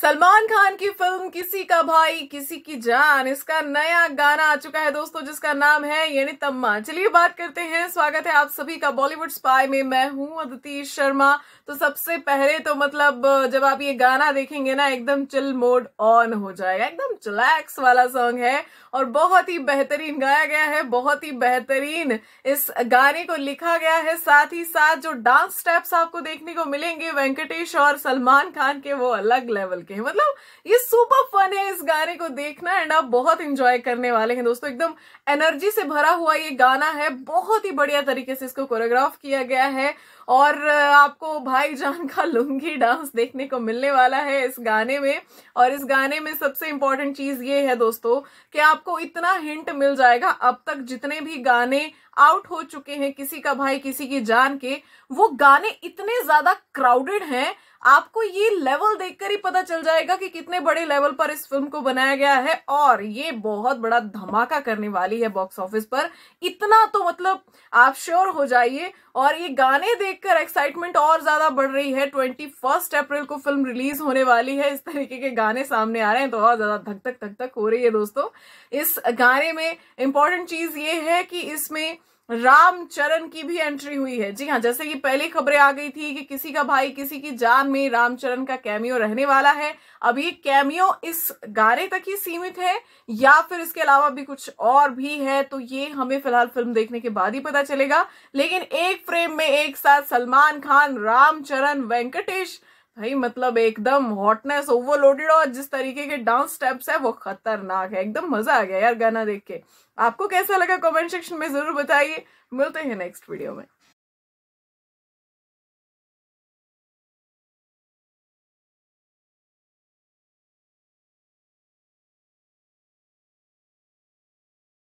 सलमान खान की फिल्म किसी का भाई किसी की जान इसका नया गाना आ चुका है दोस्तों जिसका नाम है यानी तम्मा चलिए बात करते हैं स्वागत है आप सभी का बॉलीवुड स्पाई में मैं हूं अदिति शर्मा तो सबसे पहले तो मतलब जब आप ये गाना देखेंगे ना एकदम चिल मोड ऑन हो जाएगा एकदम चिलैक्स वाला सॉन्ग है और बहुत ही बेहतरीन गाया गया है बहुत ही बेहतरीन इस गाने को लिखा गया है साथ ही साथ जो डांस स्टेप्स आपको देखने को मिलेंगे वेंकटेश और सलमान खान के वो अलग लेवल के मतलब ये सुपर फन है इस गाने को देखना एंड आप बहुत इंजॉय करने वाले हैं दोस्तों एकदम एनर्जी से भरा हुआ ये गाना है बहुत ही बढ़िया तरीके से इसको कोरियोग्राफ किया गया है और आपको भाई जान का लुंगी डांस देखने को मिलने वाला है इस गाने में और इस गाने में सबसे इंपॉर्टेंट चीज ये है दोस्तों कि आपको इतना हिंट मिल जाएगा अब तक जितने भी गाने आउट हो चुके हैं किसी का भाई किसी की जान के वो गाने इतने ज्यादा क्राउडेड हैं आपको ये लेवल देखकर ही पता चल जाएगा कि कितने बड़े लेवल पर इस फिल्म को बनाया गया है और ये बहुत बड़ा धमाका करने वाली है बॉक्स ऑफिस पर इतना तो मतलब आप श्योर हो जाइए और ये गाने देखकर एक्साइटमेंट और ज्यादा बढ़ रही है ट्वेंटी फर्स्ट अप्रैल को फिल्म रिलीज होने वाली है इस तरीके के गाने सामने आ रहे हैं तो और ज्यादा धक धक धक धक हो रही है दोस्तों इस गाने में इंपॉर्टेंट चीज ये है कि इसमें रामचरण की भी एंट्री हुई है जी हाँ जैसे कि पहले खबरें आ गई थी कि किसी का भाई किसी की जान में रामचरण का कैमियो रहने वाला है अब ये कैमियो इस गाने तक ही सीमित है या फिर इसके अलावा भी कुछ और भी है तो ये हमें फिलहाल फिल्म देखने के बाद ही पता चलेगा लेकिन एक फ्रेम में एक साथ सलमान खान रामचरण वेंकटेश भाई मतलब एकदम हॉटनेस ओवरलोडेड और जिस तरीके के डांस स्टेप्स है वो खतरनाक है एकदम मजा आ गया यार गाना देख के आपको कैसा लगा कमेंट सेक्शन में जरूर बताइए मिलते हैं नेक्स्ट वीडियो में